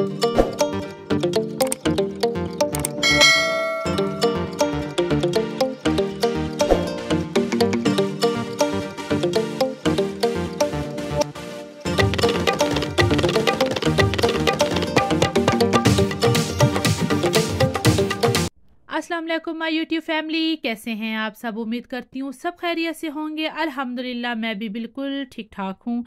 Aslam my YouTube family कैसे हैं आप सब उम्मीद करती हूँ सब खैरियत से होंगे अल्हम्दुलिल्लाह मैं भी बिल्कुल ठीक ठाक हूँ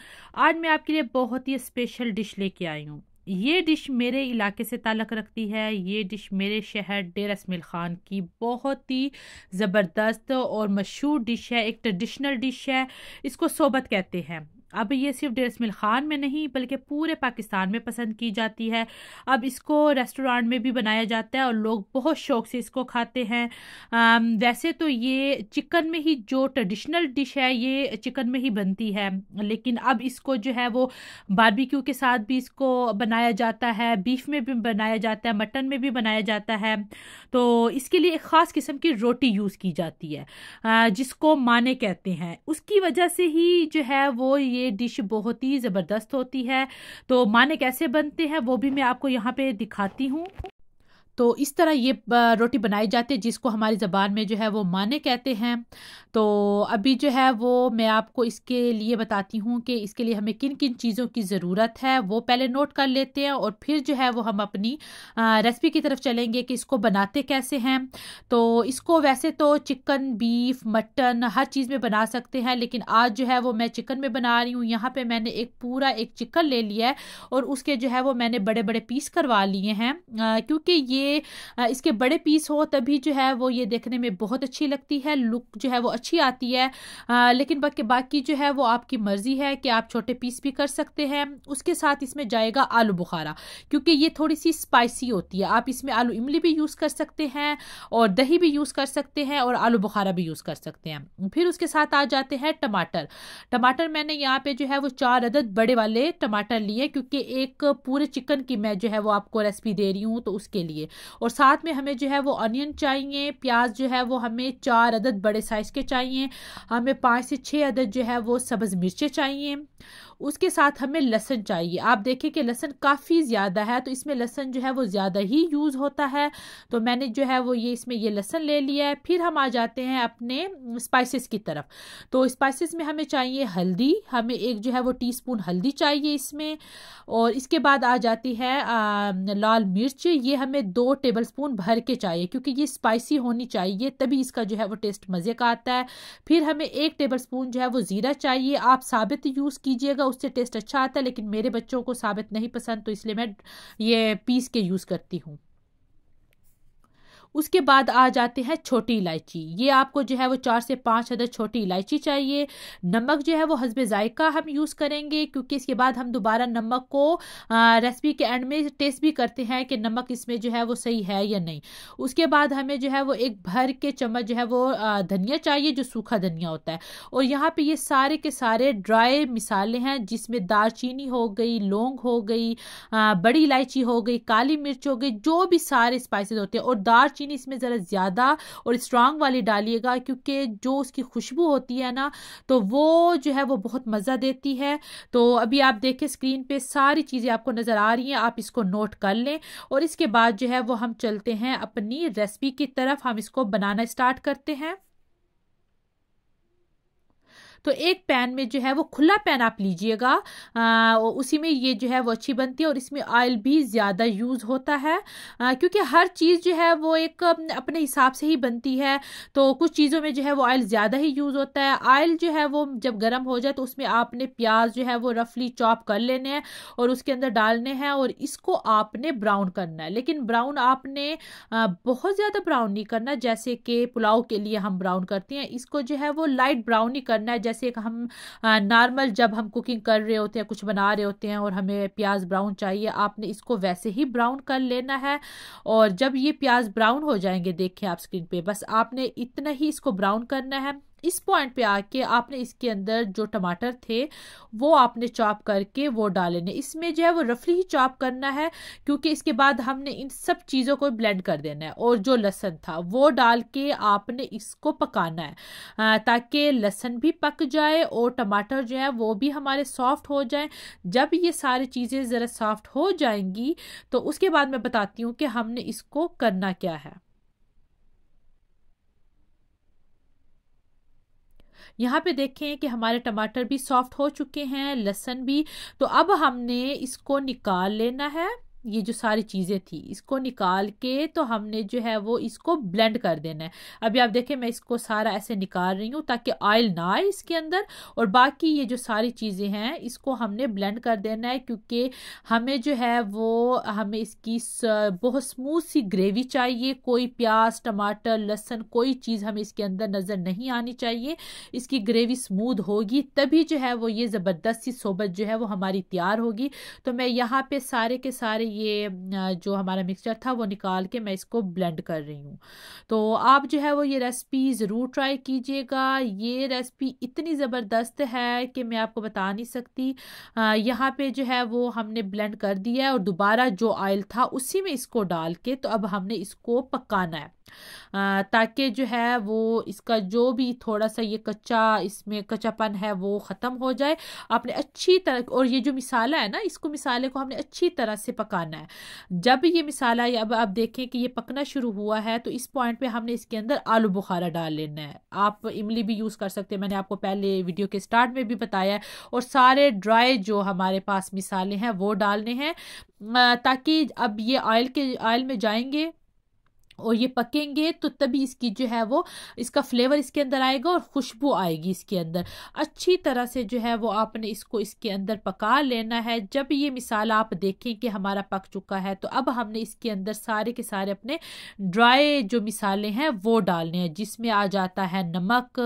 आज मैं आपके लिए बहुत ही स्पेशल डिश लेके आई हूँ ये डिश मेरे इलाके से ताल्लक़ रखती है ये डिश मेरे शहर डे रसमिल ख़ान की बहुत ही ज़बरदस्त और मशहूर डिश है एक ट्रेडिशनल डिश है इसको सोबत कहते हैं अब ये सिर्फ डेर ख़ान में नहीं बल्कि पूरे पाकिस्तान में पसंद की जाती है अब इसको रेस्टोरेंट में भी बनाया जाता है और लोग बहुत शौक से इसको खाते हैं वैसे तो ये चिकन में ही जो ट्रेडिशनल डिश है ये चिकन में ही बनती है लेकिन अब इसको जो है वो बारबेक्यू के साथ भी इसको बनाया जाता है बीफ में भी बनाया जाता है मटन में भी बनाया जाता है तो इसके लिए एक ख़ास किस्म की रोटी यूज़ की जाती है जिसको माने कहते हैं उसकी वजह से ही जो है वो ये ये डिश बहुत ही ज़बरदस्त होती है तो माने कैसे बनते हैं वो भी मैं आपको यहाँ पे दिखाती हूँ तो इस तरह ये रोटी बनाई जाती है जिसको हमारी ज़बान में जो है वो माने कहते हैं तो अभी जो है वो मैं आपको इसके लिए बताती हूँ कि इसके लिए हमें किन किन चीज़ों की ज़रूरत है वो पहले नोट कर लेते हैं और फिर जो है वो हम अपनी रेसिपी की तरफ चलेंगे कि इसको बनाते कैसे हैं तो इसको वैसे तो चिकन बीफ मटन हर चीज़ में बना सकते हैं लेकिन आज जो है वो मैं चिकन में बना रही हूँ यहाँ पर मैंने एक पूरा एक चिकन ले लिया है और उसके जो है वो मैंने बड़े बड़े पीस करवा लिए हैं क्योंकि ये ये इसके बड़े पीस हो तभी जो है वो ये देखने में बहुत अच्छी लगती है लुक जो है वो अच्छी आती है लेकिन बाकी बाकी जो है वो आपकी मर्ज़ी है कि आप छोटे पीस भी कर सकते हैं उसके साथ इसमें जाएगा आलू बुखारा क्योंकि ये थोड़ी सी स्पाइसी होती है आप इसमें आलू इमली भी यूज़ कर सकते हैं और दही भी यूज़ कर सकते हैं और आलू बुखारा भी यूज़ कर सकते हैं फिर उसके साथ आ जाते हैं टमाटर टमाटर मैंने यहाँ पे जो है वो चार अदद बड़े वाले टमाटर लिए क्योंकि एक पूरे चिकन की मैं जो है वो आपको रेसिपी दे रही हूँ तो उसके लिए और साथ में हमें जो है वो अनियन चाहिए प्याज जो है वो हमें चार अदद बड़े साइज़ के चाहिए हमें पाँच से छः अदद जो है वो सब्ज़ मिर्चें चाहिए उसके साथ हमें लहसन चाहिए आप देखें कि लहसन काफ़ी ज़्यादा है तो इसमें लहसन जो है वो ज़्यादा ही यूज़ होता है तो मैंने जो है वो ये इसमें ये लहसन ले लिया है फिर हम आ जाते हैं अपने स्पाइसेस की तरफ तो स्पाइसेस में हमें चाहिए हल्दी हमें एक जो है वो स्पून हल्दी चाहिए इसमें और इसके बाद आ जाती है आ, लाल मिर्च ये हमें दो टेबल स्पून भर के चाहिए क्योंकि ये स्पाइसी होनी चाहिए तभी इसका जो है वो टेस्ट मज़े का आता है फिर हमें एक टेबल स्पून जो है वो ज़ीरा चाहिए आप साबित यूज़ कीजिएगा उससे टेस्ट अच्छा आता है लेकिन मेरे बच्चों को साबित नहीं पसंद तो इसलिए मैं ये पीस के यूज़ करती हूँ उसके बाद आ जाते हैं छोटी इलायची ये आपको जो है वो चार से पाँच अदर छोटी इलायची चाहिए नमक जो है वो हसब ज़ायका हम यूज़ करेंगे क्योंकि इसके बाद हम दोबारा नमक को रेसिपी के एंड में टेस्ट भी करते हैं कि नमक इसमें जो है वो सही है या नहीं उसके बाद हमें जो है वो एक भर के चम्मच जो है वो धनिया चाहिए जो सूखा धनिया होता है और यहाँ पर ये सारे के सारे ड्राई मिसाले हैं जिसमें दालचीनी हो गई लौंग हो गई बड़ी इलायची हो गई काली मिर्च हो गई जो भी सारे स्पाइसेस होते हैं और दालचीनी नमकीन इसमें ज़रा ज़्यादा और स्ट्रांग वाली डालिएगा क्योंकि जो उसकी खुशबू होती है ना तो वो जो है वो बहुत मज़ा देती है तो अभी आप देखें स्क्रीन पे सारी चीज़ें आपको नज़र आ रही हैं आप इसको नोट कर लें और इसके बाद जो है वो हम चलते हैं अपनी रेसिपी की तरफ हम इसको बनाना स्टार्ट करते हैं तो एक पैन में जो है वो खुला पैन आप लीजिएगा उसी में ये जो है वो अच्छी बनती है और इसमें ऑयल भी ज़्यादा यूज़ होता है क्योंकि हर चीज़ जो है वो एक अपने हिसाब से ही बनती है तो कुछ चीज़ों में जो है वो ऑयल ज़्यादा ही यूज़ होता है ऑयल जो है वो जब गर्म हो जाए तो उसमें आपने प्याज जो है वो रफली चॉप कर लेने हैं और उसके अंदर डालने हैं और इसको आपने ब्राउन करना है लेकिन ब्राउन आपने बहुत ज़्यादा ब्राउन नहीं करना जैसे कि पुलाव के लिए हम ब्राउन करते हैं इसको जो है वो लाइट ब्राउन ही करना है जैसे हम नॉर्मल जब हम कुकिंग कर रहे होते हैं कुछ बना रहे होते हैं और हमें प्याज ब्राउन चाहिए आपने इसको वैसे ही ब्राउन कर लेना है और जब ये प्याज ब्राउन हो जाएंगे देखें आप स्क्रीन पे बस आपने इतना ही इसको ब्राउन करना है इस पॉइंट पे आके आपने इसके अंदर जो टमाटर थे वो आपने चॉप करके वो डाल इसमें जो है वो रफली ही चॉप करना है क्योंकि इसके बाद हमने इन सब चीज़ों को ब्लेंड कर देना है और जो लहसन था वो डाल के आपने इसको पकाना है ताकि लहसन भी पक जाए और टमाटर जो है वो भी हमारे सॉफ्ट हो जाए जब ये सारी चीज़ें ज़रा सॉफ्ट हो जाएंगी तो उसके बाद मैं बताती हूँ कि हमने इसको करना क्या है यहाँ पे देखें कि हमारे टमाटर भी सॉफ्ट हो चुके हैं लहसन भी तो अब हमने इसको निकाल लेना है ये जो सारी चीज़ें थी इसको निकाल के तो हमने जो है वो इसको ब्लेंड कर देना है अभी आप देखें मैं इसको सारा ऐसे निकाल रही हूँ ताकि ऑयल ना आए इसके अंदर और बाकी ये जो सारी चीज़ें हैं इसको हमने ब्लेंड कर देना है क्योंकि हमें जो है वो हमें इसकी बहुत स्मूथ सी ग्रेवी चाहिए कोई प्याज टमाटर लहसन कोई चीज़ हमें इसके अंदर नज़र नहीं आनी चाहिए इसकी ग्रेवी स्मूद होगी तभी जो है वो ये ज़बरदस्त सी सोबत जो है वो हमारी तैयार होगी तो मैं यहाँ पर सारे के सारे ये जो हमारा मिक्सचर था वो निकाल के मैं इसको ब्लेंड कर रही हूँ तो आप जो है वो ये रेसिपी ज़रूर ट्राई कीजिएगा ये रेसिपी इतनी ज़बरदस्त है कि मैं आपको बता नहीं सकती यहाँ पे जो है वो हमने ब्लेंड कर दिया है और दोबारा जो ऑयल था उसी में इसको डाल के तो अब हमने इसको पकाना है ताकि जो है वो इसका जो भी थोड़ा सा ये कच्चा इसमें कच्चापन है वो ख़त्म हो जाए आपने अच्छी तरह और ये जो मिसाला है ना इसको मिसाले को हमने अच्छी तरह से पकाना है जब ये मिसाला अब आप देखें कि ये पकना शुरू हुआ है तो इस पॉइंट पे हमने इसके अंदर आलू बुखारा डाल लेना है आप इमली भी यूज़ कर सकते हैं मैंने आपको पहले वीडियो के स्टार्ट में भी बताया है और सारे ड्राई जो हमारे पास मिसाले हैं वो डालने हैं ताकि अब ये ऑयल के ऑयल में जाएंगे और ये पकेंगे तो तभी इसकी जो है वो इसका फ्लेवर इसके अंदर आएगा और खुशबू आएगी इसके अंदर अच्छी तरह से जो है वो आपने इसको इसके अंदर पका लेना है जब ये मिसाल आप देखें कि हमारा पक चुका है तो अब हमने इसके अंदर सारे के सारे अपने ड्राई जो मिसाले हैं वो डालने हैं जिसमें आ जाता है नमक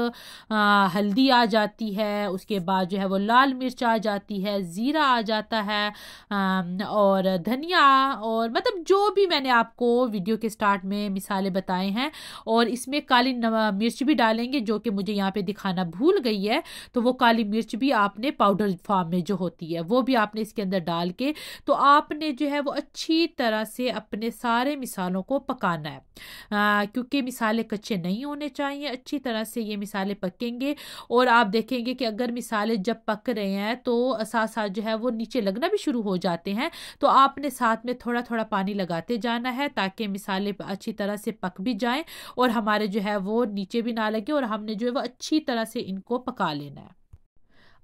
आ, हल्दी आ जाती है उसके बाद जो है वो लाल मिर्च आ जाती है ज़ीरा आ जाता है आ, और धनिया और मतलब जो भी मैंने आपको वीडियो के स्टार्ट में में मिसालें बताए हैं और इसमें काली मिर्च भी डालेंगे जो कि मुझे यहाँ पे दिखाना भूल गई है तो वो काली मिर्च भी आपने पाउडर फॉर्म में जो होती है वो भी आपने इसके अंदर डाल के तो आपने जो है वो अच्छी तरह से अपने सारे मिसालों को पकाना है क्योंकि मिसाले कच्चे नहीं होने चाहिए अच्छी तरह से ये मिसाले पकेंगे और आप देखेंगे कि अगर मिसाले जब पक रहे हैं तो साथ साथ जो है वो नीचे लगना भी शुरू हो जाते हैं तो आपने साथ में थोड़ा थोड़ा पानी लगाते जाना है ताकि मिसाले अच्छी अच्छी तरह से पक भी जाएं और हमारे जो है वो नीचे भी ना लगे और हमने जो है वो अच्छी तरह से इनको पका लेना है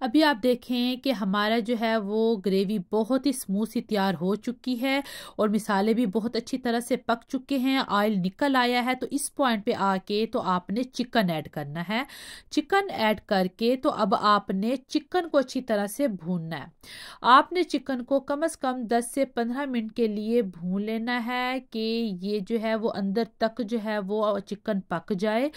अभी आप देखें कि हमारा जो है वो ग्रेवी बहुत ही स्मूथ सी तैयार हो चुकी है और मिसाले भी बहुत अच्छी तरह से पक चुके हैं ऑयल निकल आया है तो इस पॉइंट पे आके तो आपने चिकन ऐड करना है चिकन ऐड करके तो अब आपने चिकन को अच्छी तरह से भूनना है आपने चिकन को कम अज़ कम दस से पंद्रह मिनट के लिए भून लेना है कि ये जो है वो अंदर तक जो है वो चिकन पक जाए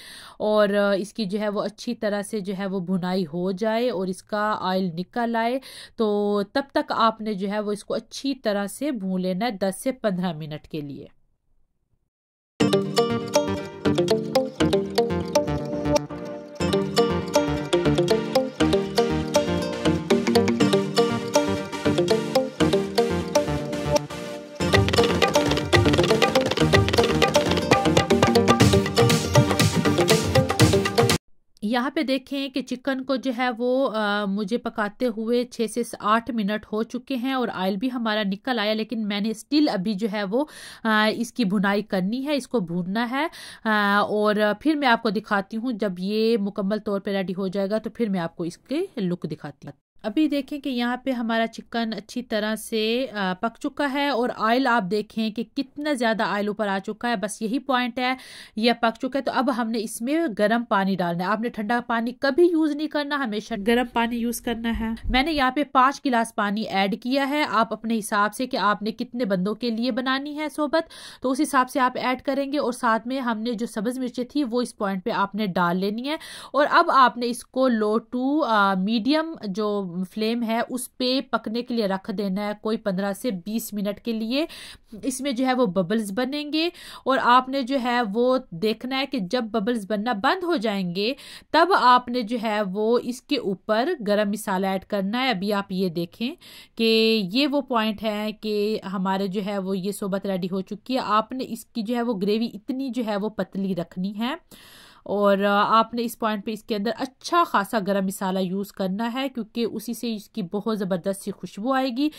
और इसकी जो है वो अच्छी तरह से जो है वो भुनाई हो जाए और इस इसका ऑयल निकल आए तो तब तक आपने जो है वो इसको अच्छी तरह से भून लेना है दस से पंद्रह मिनट के लिए यहाँ पे देखें कि चिकन को जो है वो आ, मुझे पकाते हुए छः से आठ मिनट हो चुके हैं और आयल भी हमारा निकल आया लेकिन मैंने स्टिल अभी जो है वो आ, इसकी भुनाई करनी है इसको भूनना है आ, और फिर मैं आपको दिखाती हूँ जब ये मुकम्मल तौर पर रेडी हो जाएगा तो फिर मैं आपको इसके लुक दिखाती हूँ अभी देखें कि यहाँ पे हमारा चिकन अच्छी तरह से पक चुका है और ऑयल आप देखें कि कितना ज़्यादा ऑयल ऊपर आ चुका है बस यही पॉइंट है यह पक चुका है तो अब हमने इसमें गर्म पानी डालना है आपने ठंडा पानी कभी यूज़ नहीं करना हमेशा गर्म पानी यूज़ करना है मैंने यहाँ पे पाँच गिलास पानी ऐड किया है आप अपने हिसाब से कि आपने कितने बंदों के लिए बनानी है सोबत तो उस हिसाब से आप ऐड करेंगे और साथ में हमने जो सब्ज़ मिर्चें थी वो इस पॉइंट पर आपने डाल लेनी है और अब आपने इसको लो टू मीडियम जो फ्लेम है उस पे पकने के लिए रख देना है कोई पंद्रह से बीस मिनट के लिए इसमें जो है वो बबल्स बनेंगे और आपने जो है वो देखना है कि जब बबल्स बनना बंद हो जाएंगे तब आपने जो है वो इसके ऊपर गरम मसाला ऐड करना है अभी आप ये देखें कि ये वो पॉइंट है कि हमारे जो है वो ये सोबत रेडी हो चुकी है आपने इसकी जो है वो ग्रेवी इतनी जो है वो पतली रखनी है और आपने इस पॉइंट पे इसके अंदर अच्छा खासा गरम मसाला यूज़ करना है क्योंकि उसी से इसकी बहुत ज़बरदस्त सी खुशबू आएगी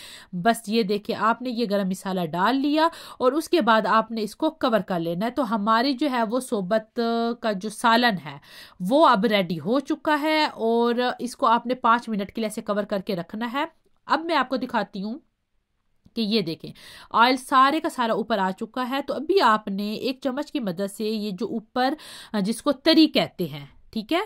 बस ये देखिए आपने ये गरम मसाला डाल लिया और उसके बाद आपने इसको कवर कर लेना है तो हमारी जो है वो सोबत का जो सालन है वो अब रेडी हो चुका है और इसको आपने पाँच मिनट के लिए ऐसे कवर करके रखना है अब मैं आपको दिखाती हूँ कि ये देखें ऑयल सारे का सारा ऊपर आ चुका है तो अभी आपने एक चम्मच की मदद से ये जो ऊपर जिसको तरी कहते हैं ठीक है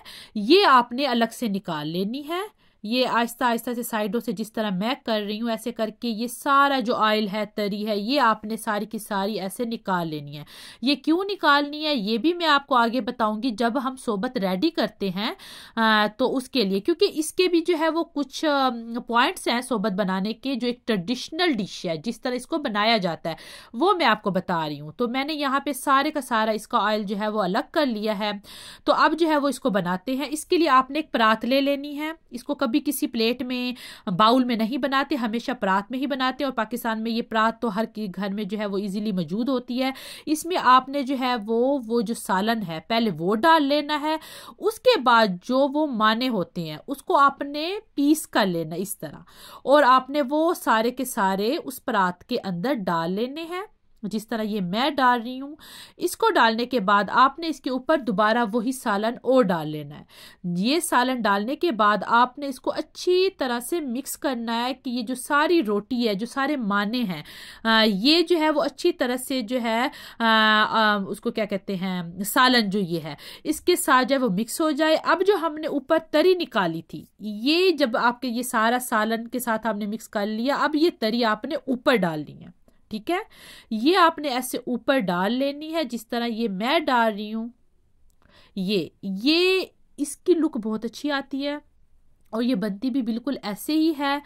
ये आपने अलग से निकाल लेनी है ये आहिस्ता आहिस्ता से साइडों से जिस तरह मैं कर रही हूँ ऐसे करके ये सारा जो आयल है तरी है ये आपने सारी की सारी ऐसे निकाल लेनी है ये क्यों निकालनी है ये भी मैं आपको आगे बताऊंगी जब हम सोबत रेडी करते हैं आ, तो उसके लिए क्योंकि इसके भी जो है वो कुछ पॉइंट्स हैं सोबत बनाने के जो एक ट्रेडिशनल डिश है जिस तरह इसको बनाया जाता है वो मैं आपको बता रही हूँ तो मैंने यहाँ पे सारे का सारा इसका ऑयल जो है वो अलग कर लिया है तो अब जो है वो इसको बनाते हैं इसके लिए आपने एक परात ले लेनी है इसको कभी कभी किसी प्लेट में बाउल में नहीं बनाते हमेशा प्रात में ही बनाते और पाकिस्तान में ये प्रात तो हर घर में जो है वो ईज़िली मौजूद होती है इसमें आपने जो है वो वो जो सालन है पहले वो डाल लेना है उसके बाद जो वो माने होते हैं उसको आपने पीस कर लेना इस तरह और आपने वो सारे के सारे उस प्रात के अंदर डाल लेने हैं जिस तरह ये मैं डाल रही हूँ इसको डालने के बाद आपने इसके ऊपर दोबारा वही सालन और डाल लेना है ये सालन डालने के बाद आपने इसको अच्छी तरह से मिक्स करना है कि ये जो सारी रोटी है जो सारे माने हैं ये जो है वो अच्छी तरह से जो है आ, आ, उसको क्या कहते हैं सालन जो ये है इसके साथ जो है वो मिक्स हो जाए अब जो हमने ऊपर तरी निकाली थी ये जब आपके ये सारा सालन के साथ आपने मिक्स कर लिया अब ये तरी आपने ऊपर डालनी है ठीक है ये आपने ऐसे ऊपर डाल लेनी है जिस तरह ये मैं डाल रही हूँ ये ये इसकी लुक बहुत अच्छी आती है और ये बनती भी बिल्कुल ऐसे ही है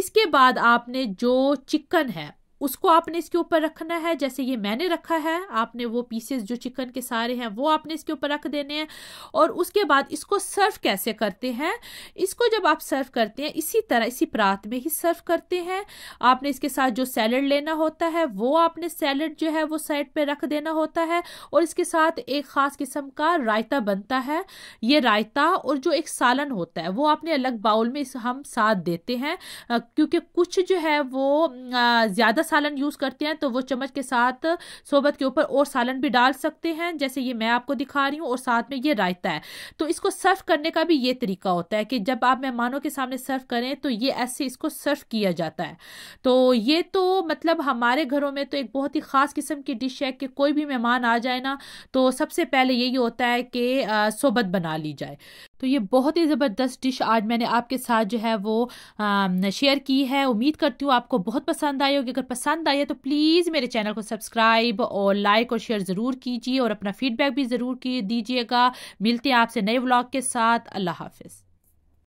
इसके बाद आपने जो चिकन है उसको आपने इसके ऊपर रखना है जैसे ये मैंने रखा है आपने वो पीसेस जो चिकन के सारे हैं वो आपने इसके ऊपर रख देने हैं और उसके बाद इसको सर्व कैसे करते हैं इसको जब आप सर्व करते हैं इसी तरह इसी प्रात में ही सर्व करते हैं आपने इसके साथ जो सैलड लेना होता है वो आपने सैलड जो है वो साइड पर रख देना होता है और इसके साथ एक ख़ास किस्म का रायता बनता है ये रायता और जो एक सालन होता है वो आपने अलग बाउल में हम साथ देते हैं क्योंकि कुछ जो है वो ज़्यादा सालन यूज़ करते हैं तो वो चम्मच के साथ सोबत के ऊपर और सालन भी डाल सकते हैं जैसे ये मैं आपको दिखा रही हूँ और साथ में ये रायता है तो इसको सर्व करने का भी ये तरीका होता है कि जब आप मेहमानों के सामने सर्व करें तो ये ऐसे इसको सर्व किया जाता है तो ये तो मतलब हमारे घरों में तो एक बहुत ही ख़ास किस्म की डिश है कि कोई भी मेहमान आ जाए ना तो सबसे पहले यही होता है कि सोबत बना ली जाए तो ये बहुत ही ज़बरदस्त डिश आज मैंने आपके साथ जो है वो शेयर की है उम्मीद करती हूँ आपको बहुत पसंद आई होगी अगर पसंद आई है तो प्लीज़ मेरे चैनल को सब्सक्राइब और लाइक और शेयर ज़रूर कीजिए और अपना फीडबैक भी ज़रूर की दीजिएगा मिलते हैं आपसे नए व्लॉग के साथ अल्लाह हाफिज़